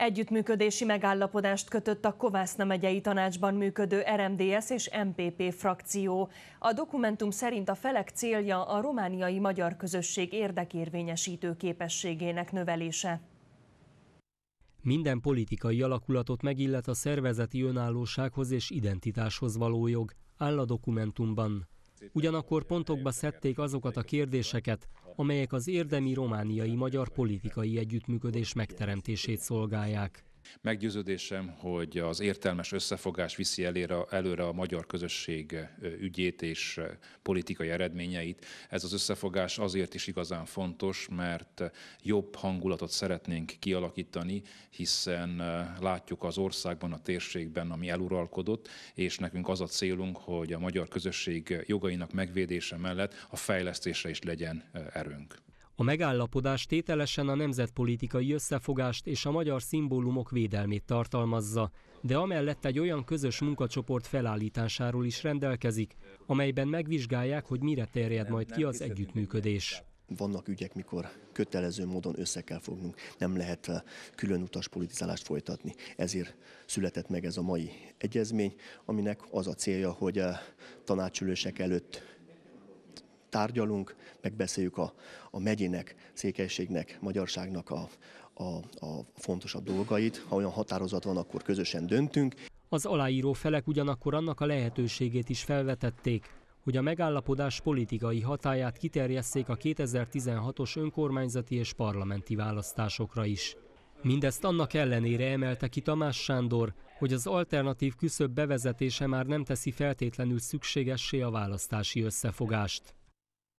Együttműködési megállapodást kötött a Kovászna megyei tanácsban működő RMDS és MPP frakció. A dokumentum szerint a felek célja a romániai magyar közösség érdekérvényesítő képességének növelése. Minden politikai alakulatot megillet a szervezeti önállósághoz és identitáshoz való jog, áll a dokumentumban. Ugyanakkor pontokba szedték azokat a kérdéseket, amelyek az érdemi romániai magyar politikai együttműködés megteremtését szolgálják. Meggyőződésem, hogy az értelmes összefogás viszi elére, előre a magyar közösség ügyét és politikai eredményeit. Ez az összefogás azért is igazán fontos, mert jobb hangulatot szeretnénk kialakítani, hiszen látjuk az országban, a térségben, ami eluralkodott, és nekünk az a célunk, hogy a magyar közösség jogainak megvédése mellett a fejlesztésre is legyen erőnk. A megállapodás tételesen a nemzetpolitikai összefogást és a magyar szimbólumok védelmét tartalmazza, de amellett egy olyan közös munkacsoport felállításáról is rendelkezik, amelyben megvizsgálják, hogy mire terjed majd ki az együttműködés. Vannak ügyek, mikor kötelező módon össze kell fognunk, nem lehet eh, külön utas politizálást folytatni. Ezért született meg ez a mai egyezmény, aminek az a célja, hogy eh, tanácsülések előtt tárgyalunk, megbeszéljük a, a megyének, székelységnek, magyarságnak a, a, a fontosabb dolgait. Ha olyan határozat van, akkor közösen döntünk. Az aláíró felek ugyanakkor annak a lehetőségét is felvetették, hogy a megállapodás politikai hatáját kiterjesszék a 2016-os önkormányzati és parlamenti választásokra is. Mindezt annak ellenére emelte ki Tamás Sándor, hogy az alternatív küszöbb bevezetése már nem teszi feltétlenül szükségessé a választási összefogást.